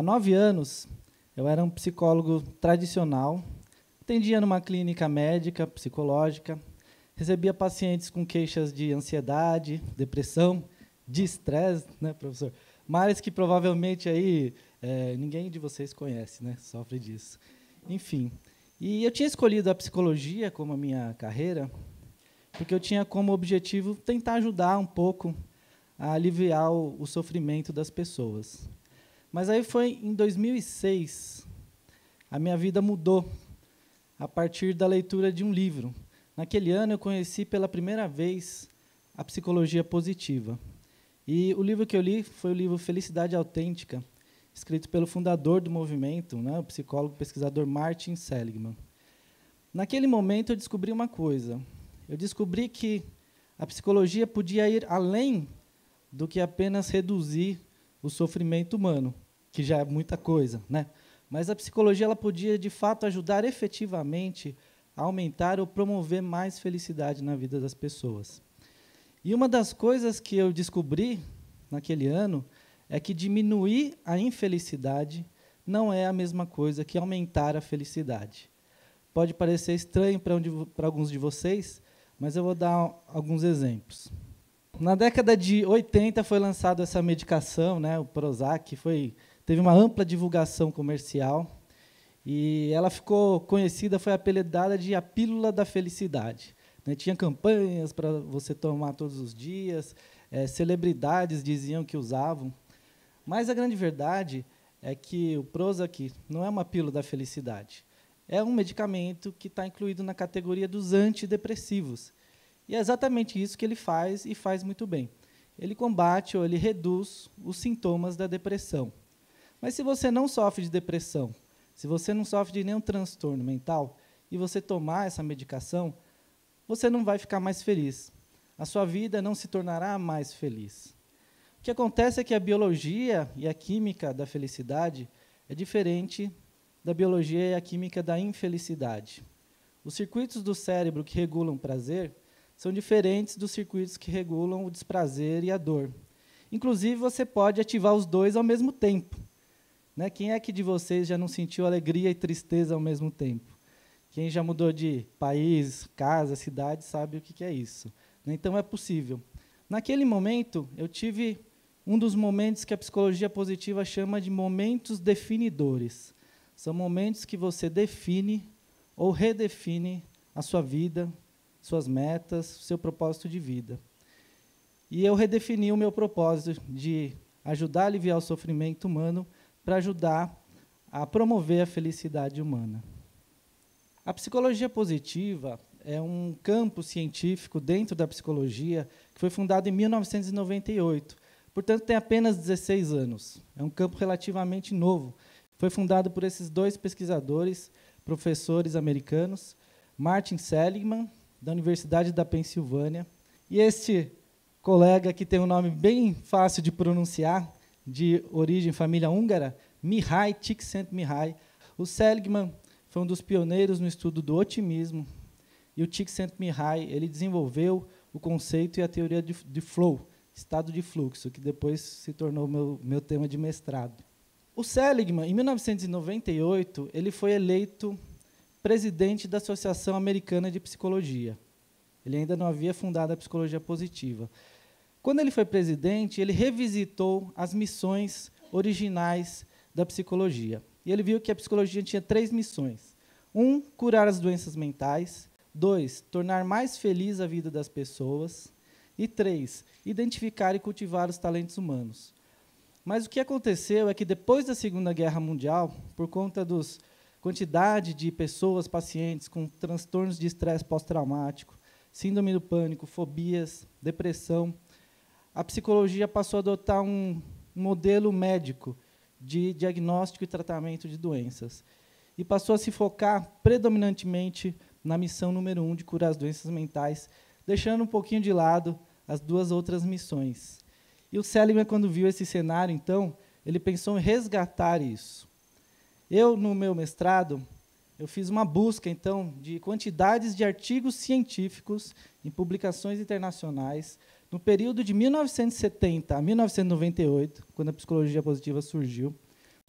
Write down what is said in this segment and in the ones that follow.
Há nove anos, eu era um psicólogo tradicional, atendia numa clínica médica, psicológica, recebia pacientes com queixas de ansiedade, depressão, de estresse, né, professor? Mas que provavelmente aí é, ninguém de vocês conhece, né? Sofre disso. Enfim, e eu tinha escolhido a psicologia como a minha carreira, porque eu tinha como objetivo tentar ajudar um pouco a aliviar o, o sofrimento das pessoas. Mas aí foi em 2006, a minha vida mudou a partir da leitura de um livro. Naquele ano eu conheci pela primeira vez a psicologia positiva. E o livro que eu li foi o livro Felicidade Autêntica, escrito pelo fundador do movimento, né, o psicólogo pesquisador Martin Seligman. Naquele momento eu descobri uma coisa. Eu descobri que a psicologia podia ir além do que apenas reduzir o sofrimento humano, que já é muita coisa, né? Mas a psicologia ela podia de fato ajudar efetivamente a aumentar ou promover mais felicidade na vida das pessoas. E uma das coisas que eu descobri naquele ano é que diminuir a infelicidade não é a mesma coisa que aumentar a felicidade. Pode parecer estranho para alguns de vocês, mas eu vou dar alguns exemplos. Na década de 80 foi lançada essa medicação, né, o Prozac, foi teve uma ampla divulgação comercial e ela ficou conhecida, foi apelidada de a pílula da felicidade. Né, tinha campanhas para você tomar todos os dias, é, celebridades diziam que usavam, mas a grande verdade é que o Prozac não é uma pílula da felicidade. É um medicamento que está incluído na categoria dos antidepressivos. E é exatamente isso que ele faz e faz muito bem. Ele combate ou ele reduz os sintomas da depressão. Mas se você não sofre de depressão, se você não sofre de nenhum transtorno mental e você tomar essa medicação, você não vai ficar mais feliz. A sua vida não se tornará mais feliz. O que acontece é que a biologia e a química da felicidade é diferente da biologia e a química da infelicidade. Os circuitos do cérebro que regulam prazer são diferentes dos circuitos que regulam o desprazer e a dor. Inclusive, você pode ativar os dois ao mesmo tempo. Né? Quem é que de vocês já não sentiu alegria e tristeza ao mesmo tempo? Quem já mudou de país, casa, cidade, sabe o que é isso. Né? Então, é possível. Naquele momento, eu tive um dos momentos que a psicologia positiva chama de momentos definidores. São momentos que você define ou redefine a sua vida, suas metas, seu propósito de vida. E eu redefini o meu propósito de ajudar a aliviar o sofrimento humano para ajudar a promover a felicidade humana. A psicologia positiva é um campo científico dentro da psicologia que foi fundado em 1998. Portanto, tem apenas 16 anos. É um campo relativamente novo. Foi fundado por esses dois pesquisadores, professores americanos, Martin Seligman da Universidade da Pensilvânia. E este colega, que tem um nome bem fácil de pronunciar, de origem família húngara, Mihai Csikszentmihalyi. O Seligman foi um dos pioneiros no estudo do otimismo e o Csikszentmihalyi ele desenvolveu o conceito e a teoria de, de flow, estado de fluxo, que depois se tornou meu meu tema de mestrado. O Seligman, em 1998, ele foi eleito presidente da Associação Americana de Psicologia. Ele ainda não havia fundado a psicologia positiva. Quando ele foi presidente, ele revisitou as missões originais da psicologia. E ele viu que a psicologia tinha três missões: um, curar as doenças mentais; dois, tornar mais feliz a vida das pessoas; e três, identificar e cultivar os talentos humanos. Mas o que aconteceu é que depois da Segunda Guerra Mundial, por conta dos quantidade de pessoas, pacientes com transtornos de estresse pós-traumático, síndrome do pânico, fobias, depressão, a psicologia passou a adotar um modelo médico de diagnóstico e tratamento de doenças e passou a se focar predominantemente na missão número um de curar as doenças mentais, deixando um pouquinho de lado as duas outras missões. E o Seligman, quando viu esse cenário, então, ele pensou em resgatar isso. Eu, no meu mestrado, eu fiz uma busca, então, de quantidades de artigos científicos em publicações internacionais no período de 1970 a 1998, quando a psicologia positiva surgiu.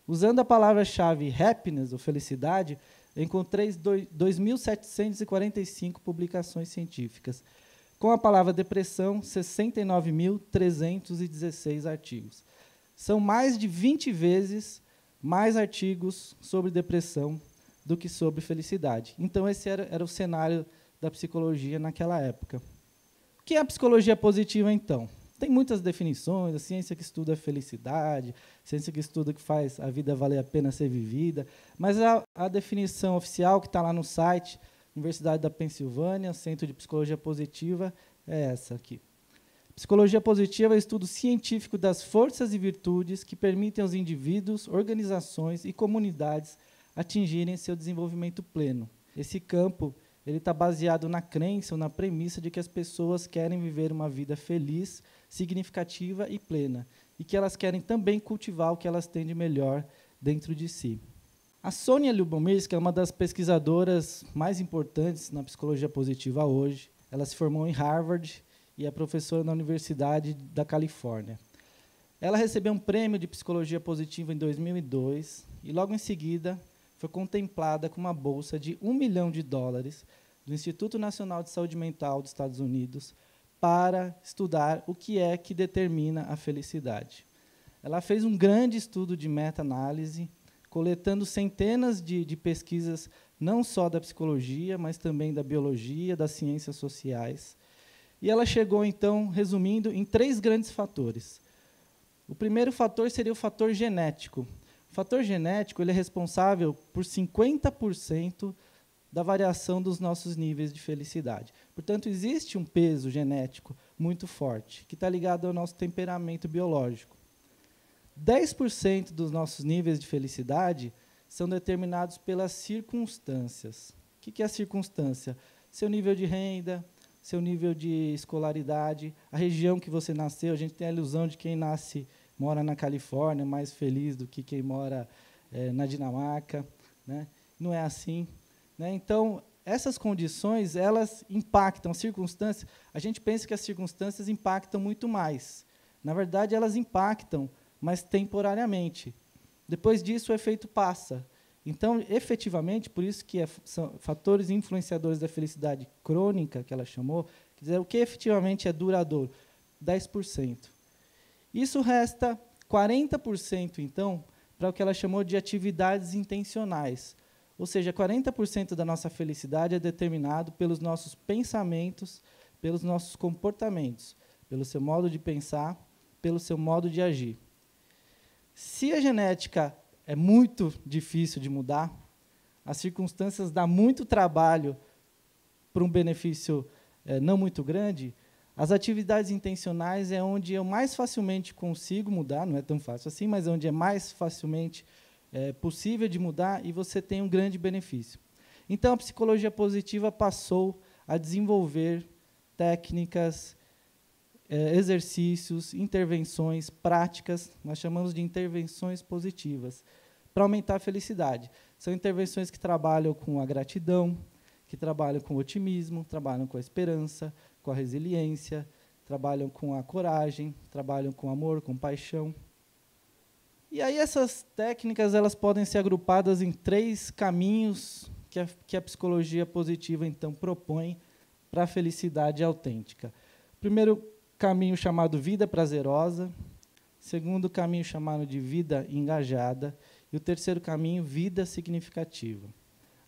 Usando a palavra-chave happiness, ou felicidade, eu encontrei 2.745 publicações científicas. Com a palavra depressão, 69.316 artigos. São mais de 20 vezes mais artigos sobre depressão do que sobre felicidade. Então, esse era, era o cenário da psicologia naquela época. O que é a psicologia positiva, então? Tem muitas definições, a ciência que estuda a felicidade, a ciência que estuda o que faz a vida valer a pena ser vivida, mas a, a definição oficial que está lá no site, Universidade da Pensilvânia, Centro de Psicologia Positiva, é essa aqui. Psicologia positiva é estudo científico das forças e virtudes que permitem aos indivíduos, organizações e comunidades atingirem seu desenvolvimento pleno. Esse campo ele está baseado na crença ou na premissa de que as pessoas querem viver uma vida feliz, significativa e plena, e que elas querem também cultivar o que elas têm de melhor dentro de si. A Sônia Lubomirska é uma das pesquisadoras mais importantes na psicologia positiva hoje. Ela se formou em Harvard e é professora na Universidade da Califórnia. Ela recebeu um prêmio de psicologia positiva em 2002 e, logo em seguida, foi contemplada com uma bolsa de um milhão de dólares do Instituto Nacional de Saúde Mental dos Estados Unidos para estudar o que é que determina a felicidade. Ela fez um grande estudo de meta-análise, coletando centenas de, de, pesquisas, não só da psicologia, mas também da biologia, das ciências sociais, e ela chegou, então, resumindo, em três grandes fatores. O primeiro fator seria o fator genético. O fator genético ele é responsável por 50% da variação dos nossos níveis de felicidade. Portanto, existe um peso genético muito forte, que está ligado ao nosso temperamento biológico. 10% dos nossos níveis de felicidade são determinados pelas circunstâncias. O que é a circunstância? Seu nível de renda, seu nível de escolaridade, a região que você nasceu. A gente tem a ilusão de quem nasce, mora na Califórnia, mais feliz do que quem mora é, na Dinamarca. Né? Não é assim. Né? Então, essas condições, elas impactam. Circunstâncias, a gente pensa que as circunstâncias impactam muito mais. Na verdade, elas impactam, mas temporariamente. Depois disso, o efeito passa. Então, efetivamente, por isso que é, são fatores influenciadores da felicidade crônica, que ela chamou, quer dizer, o que efetivamente é duradouro? 10%. Isso resta 40%, então, para o que ela chamou de atividades intencionais. Ou seja, 40% da nossa felicidade é determinado pelos nossos pensamentos, pelos nossos comportamentos, pelo seu modo de pensar, pelo seu modo de agir. Se a genética é muito difícil de mudar. As circunstâncias dão muito trabalho para um benefício é, não muito grande. As atividades intencionais é onde eu mais facilmente consigo mudar, não é tão fácil assim, mas é onde é mais facilmente é, possível de mudar e você tem um grande benefício. Então, a psicologia positiva passou a desenvolver técnicas, é, exercícios, intervenções, práticas, nós chamamos de intervenções positivas, para aumentar a felicidade. São intervenções que trabalham com a gratidão, que trabalham com o otimismo, trabalham com a esperança, com a resiliência, trabalham com a coragem, trabalham com amor, com paixão. E aí essas técnicas elas podem ser agrupadas em três caminhos que a, que a psicologia positiva então propõe para a felicidade autêntica. Primeiro caminho chamado vida prazerosa, segundo caminho chamado de vida engajada e o terceiro caminho, vida significativa.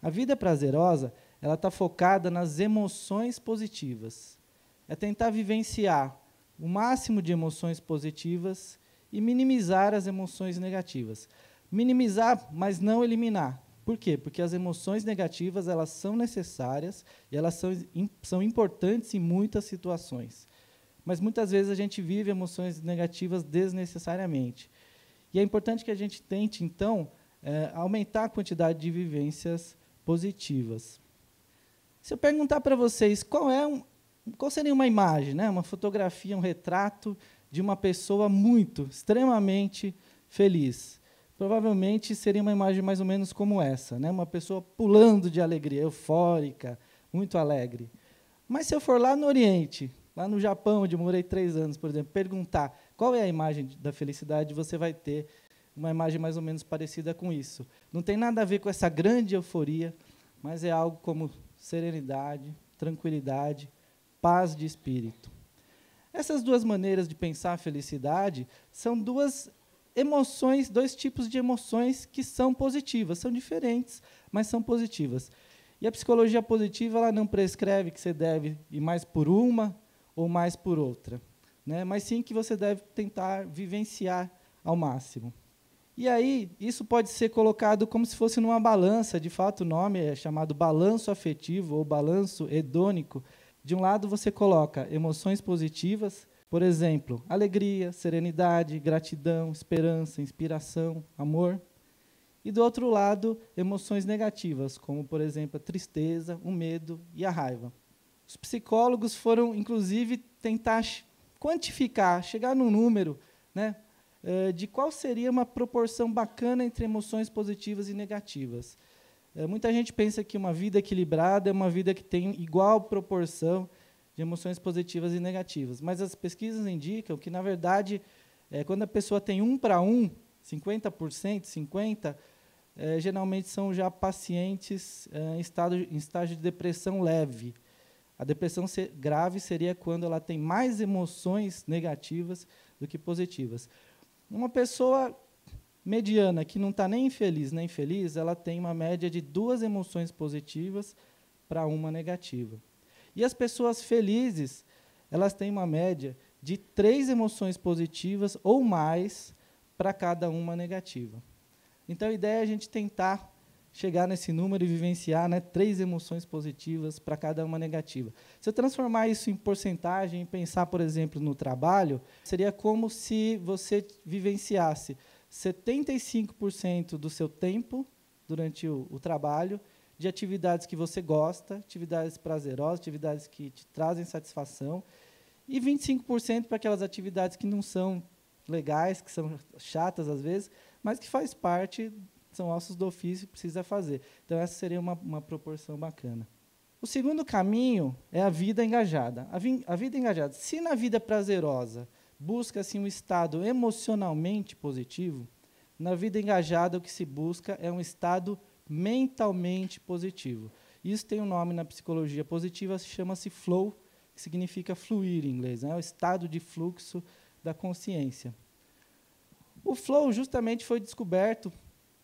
A vida prazerosa, ela está focada nas emoções positivas. É tentar vivenciar o máximo de emoções positivas e minimizar as emoções negativas. Minimizar, mas não eliminar. Por quê? Porque as emoções negativas elas são necessárias e elas são, são importantes em muitas situações. Mas muitas vezes a gente vive emoções negativas desnecessariamente. E é importante que a gente tente, então, é, aumentar a quantidade de vivências positivas. Se eu perguntar para vocês qual é um, qual seria uma imagem, né? uma fotografia, um retrato de uma pessoa muito, extremamente feliz. Provavelmente seria uma imagem mais ou menos como essa, né? uma pessoa pulando de alegria, eufórica, muito alegre. Mas se eu for lá no Oriente, lá no Japão, onde morei três anos, por exemplo, perguntar qual é a imagem da felicidade? Você vai ter uma imagem mais ou menos parecida com isso. Não tem nada a ver com essa grande euforia, mas é algo como serenidade, tranquilidade, paz de espírito. Essas duas maneiras de pensar a felicidade são duas emoções, dois tipos de emoções que são positivas, são diferentes, mas são positivas. E a psicologia positiva ela não prescreve que você deve ir mais por uma ou mais por outra né? mas sim que você deve tentar vivenciar ao máximo. E aí, isso pode ser colocado como se fosse numa balança, de fato o nome é chamado balanço afetivo ou balanço hedônico. De um lado você coloca emoções positivas, por exemplo, alegria, serenidade, gratidão, esperança, inspiração, amor. E do outro lado, emoções negativas, como por exemplo a tristeza, o medo e a raiva. Os psicólogos foram inclusive tentar quantificar, chegar num número né, eh, de qual seria uma proporção bacana entre emoções positivas e negativas. Eh, muita gente pensa que uma vida equilibrada é uma vida que tem igual proporção de emoções positivas e negativas, mas as pesquisas indicam que, na verdade, é, quando a pessoa tem um para um, 50%, 50%, é, geralmente são já pacientes é, em, estado, em estágio de depressão leve. A depressão grave seria quando ela tem mais emoções negativas do que positivas. Uma pessoa mediana que não está nem infeliz nem feliz, ela tem uma média de duas emoções positivas para uma negativa. E as pessoas felizes, elas têm uma média de três emoções positivas ou mais para cada uma negativa. Então a ideia é a gente tentar chegar nesse número e vivenciar né, três emoções positivas para cada uma negativa. Se eu transformar isso em porcentagem e pensar, por exemplo, no trabalho, seria como se você vivenciasse 75% do seu tempo durante o, o trabalho de atividades que você gosta, atividades prazerosas, atividades que te trazem satisfação, e 25% para aquelas atividades que não são legais, que são chatas às vezes, mas que faz parte são ossos do ofício que precisa fazer. Então, essa seria uma, uma proporção bacana. O segundo caminho é a vida engajada. A, vi, a vida engajada, se na vida prazerosa busca-se assim, um estado emocionalmente positivo, na vida engajada o que se busca é um estado mentalmente positivo. Isso tem um nome na psicologia positiva, chama-se flow, que significa fluir em inglês, né? é o estado de fluxo da consciência. O flow justamente foi descoberto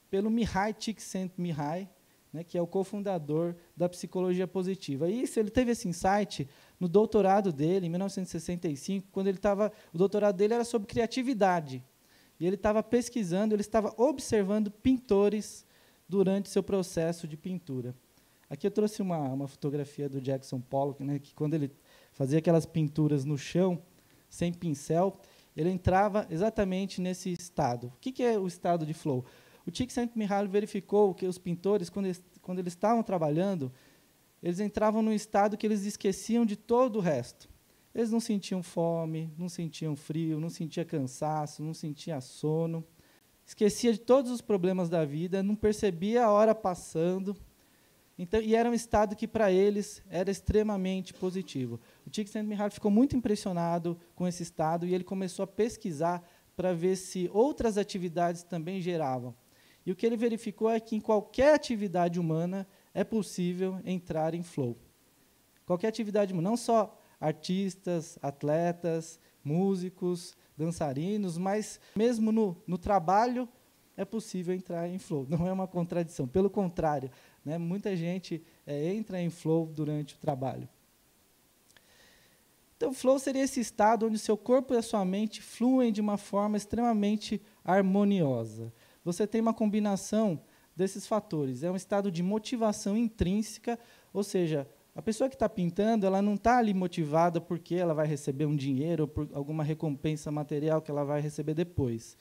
pelo Mihai Csikszentmihalyi, né, que é o cofundador da psicologia positiva. E isso ele teve esse insight no doutorado dele, em 1965, quando ele estava. O doutorado dele era sobre criatividade. E ele estava pesquisando, ele estava observando pintores durante seu processo de pintura. Aqui eu trouxe uma, uma fotografia do Jackson Pollock, né, que quando ele fazia aquelas pinturas no chão, sem pincel, ele entrava exatamente nesse estado. O que, que é o estado de flow? O Csikszentmihalyi verificou que os pintores, quando eles, quando eles estavam trabalhando, eles entravam num estado que eles esqueciam de todo o resto. Eles não sentiam fome, não sentiam frio, não sentiam cansaço, não sentiam sono. Esquecia de todos os problemas da vida, não percebia a hora passando. Então, e era um estado que para eles era extremamente positivo. O Csikszentmihalyi ficou muito impressionado com esse estado e ele começou a pesquisar para ver se outras atividades também geravam. E o que ele verificou é que em qualquer atividade humana é possível entrar em flow. Qualquer atividade humana, não só artistas, atletas, músicos, dançarinos, mas mesmo no, no trabalho é possível entrar em flow. Não é uma contradição, pelo contrário, né, muita gente é, entra em flow durante o trabalho. Então, flow seria esse estado onde seu corpo e a sua mente fluem de uma forma extremamente harmoniosa você tem uma combinação desses fatores. É um estado de motivação intrínseca, ou seja, a pessoa que está pintando, ela não está ali motivada porque ela vai receber um dinheiro ou por alguma recompensa material que ela vai receber depois,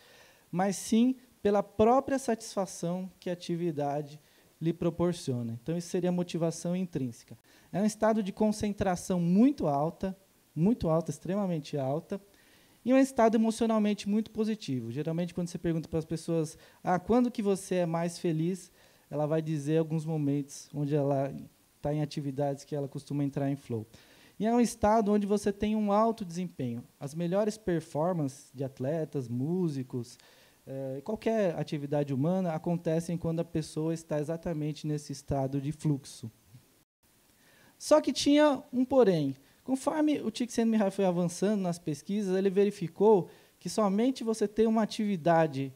mas sim pela própria satisfação que a atividade lhe proporciona. Então, isso seria motivação intrínseca. É um estado de concentração muito alta, muito alta, extremamente alta, e um estado emocionalmente muito positivo. Geralmente, quando você pergunta para as pessoas, ah, quando que você é mais feliz, ela vai dizer alguns momentos onde ela está em atividades que ela costuma entrar em flow. E é um estado onde você tem um alto desempenho. As melhores performances de atletas, músicos, eh, qualquer atividade humana acontecem quando a pessoa está exatamente nesse estado de fluxo. Só que tinha um porém. Conforme o Csikszentmihalyi foi avançando nas pesquisas, ele verificou que somente você ter uma atividade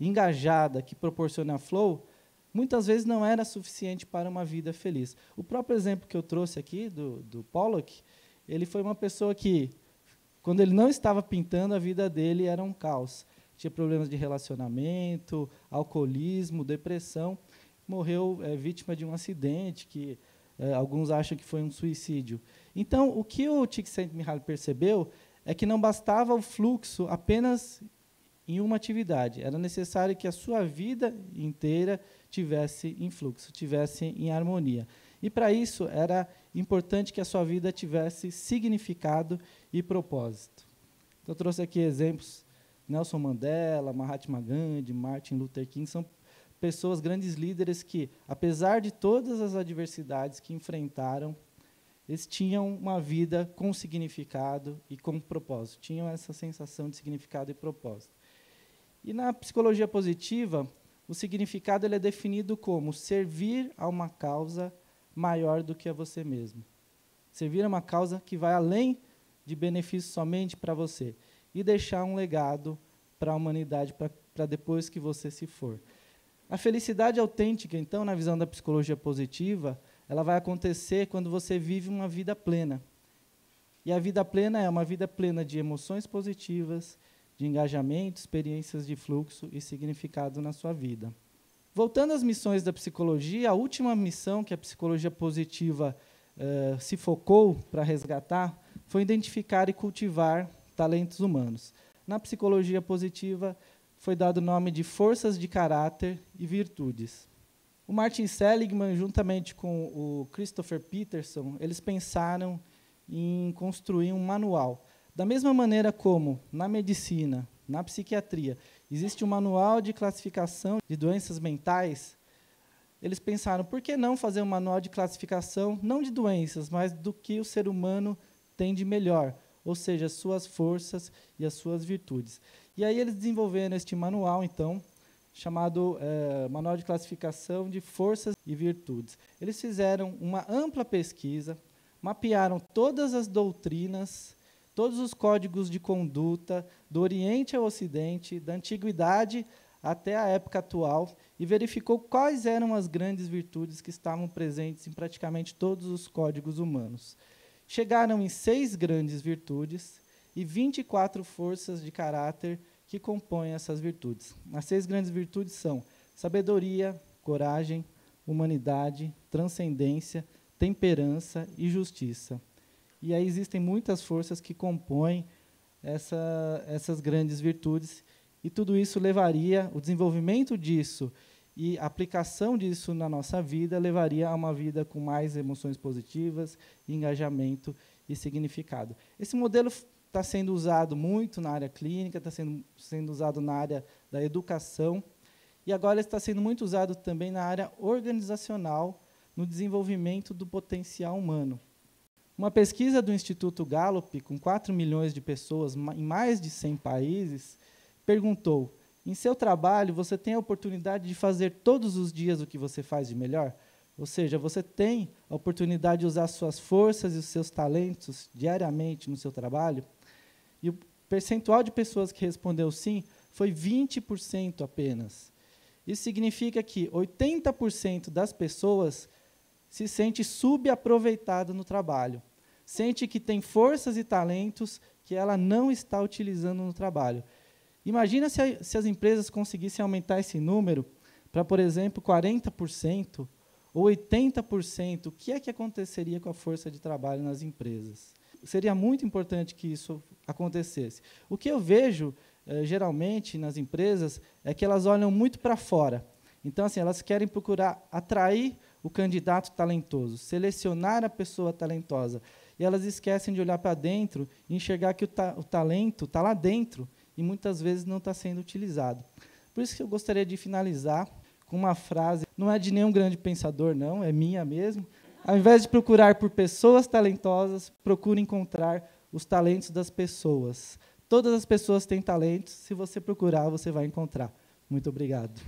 engajada que proporciona flow, muitas vezes não era suficiente para uma vida feliz. O próprio exemplo que eu trouxe aqui do, do Pollock, ele foi uma pessoa que, quando ele não estava pintando, a vida dele era um caos. Tinha problemas de relacionamento, alcoolismo, depressão. Morreu é, vítima de um acidente que é, alguns acham que foi um suicídio. Então, o que o Csikszentmihalyi percebeu é que não bastava o fluxo apenas em uma atividade, era necessário que a sua vida inteira tivesse em fluxo, tivesse em harmonia. E para isso era importante que a sua vida tivesse significado e propósito. Então, eu trouxe aqui exemplos: Nelson Mandela, Mahatma Gandhi, Martin Luther King, são pessoas, grandes líderes que, apesar de todas as adversidades que enfrentaram, eles tinham uma vida com significado e com propósito, tinham essa sensação de significado e propósito. E na psicologia positiva, o significado ele é definido como servir a uma causa maior do que a você mesmo. Servir a uma causa que vai além de benefício somente para você e deixar um legado para a humanidade para depois que você se for. A felicidade autêntica, então, na visão da psicologia positiva, ela vai acontecer quando você vive uma vida plena. E a vida plena é uma vida plena de emoções positivas, de engajamento, experiências de fluxo e significado na sua vida. Voltando às missões da psicologia, a última missão que a psicologia positiva eh, se focou para resgatar foi identificar e cultivar talentos humanos. Na psicologia positiva, foi dado o nome de forças de caráter e virtudes. O Martin Seligman, juntamente com o Christopher Peterson, eles pensaram em construir um manual. Da mesma maneira como na medicina, na psiquiatria, existe um manual de classificação de doenças mentais, eles pensaram, por que não fazer um manual de classificação, não de doenças, mas do que o ser humano tem de melhor, ou seja, suas forças e as suas virtudes. E aí eles desenvolveram este manual, então, chamado é, Manual de Classificação de Forças e Virtudes. Eles fizeram uma ampla pesquisa, mapearam todas as doutrinas, todos os códigos de conduta, do Oriente ao Ocidente, da Antiguidade até a época atual, e verificou quais eram as grandes virtudes que estavam presentes em praticamente todos os códigos humanos. Chegaram em seis grandes virtudes e 24 forças de caráter que compõem essas virtudes. As seis grandes virtudes são sabedoria, coragem, humanidade, transcendência, temperança e justiça. E aí existem muitas forças que compõem essa, essas grandes virtudes, e tudo isso levaria, o desenvolvimento disso e a aplicação disso na nossa vida levaria a uma vida com mais emoções positivas, engajamento e significado. Esse modelo está sendo usado muito na área clínica, está sendo, sendo usado na área da educação, e agora está sendo muito usado também na área organizacional, no desenvolvimento do potencial humano. Uma pesquisa do Instituto Gallup, com 4 milhões de pessoas em mais de 100 países, perguntou: em seu trabalho, você tem a oportunidade de fazer todos os dias o que você faz de melhor? Ou seja, você tem a oportunidade de usar suas forças e os seus talentos diariamente no seu trabalho? E o percentual de pessoas que respondeu sim foi 20% apenas. Isso significa que 80% das pessoas se sente subaproveitada no trabalho, sente que tem forças e talentos que ela não está utilizando no trabalho. Imagina se, a, se as empresas conseguissem aumentar esse número para, por exemplo, 40% ou 80%, o que é que aconteceria com a força de trabalho nas empresas? seria muito importante que isso acontecesse. O que eu vejo, eh, geralmente, nas empresas, é que elas olham muito para fora. Então, assim, elas querem procurar atrair o candidato talentoso, selecionar a pessoa talentosa. E elas esquecem de olhar para dentro e enxergar que o, ta o talento está lá dentro e muitas vezes não está sendo utilizado. Por isso que eu gostaria de finalizar com uma frase, não é de nenhum grande pensador, não, é minha mesmo, ao invés de procurar por pessoas talentosas, procure encontrar os talentos das pessoas. Todas as pessoas têm talentos, se você procurar, você vai encontrar. Muito obrigado.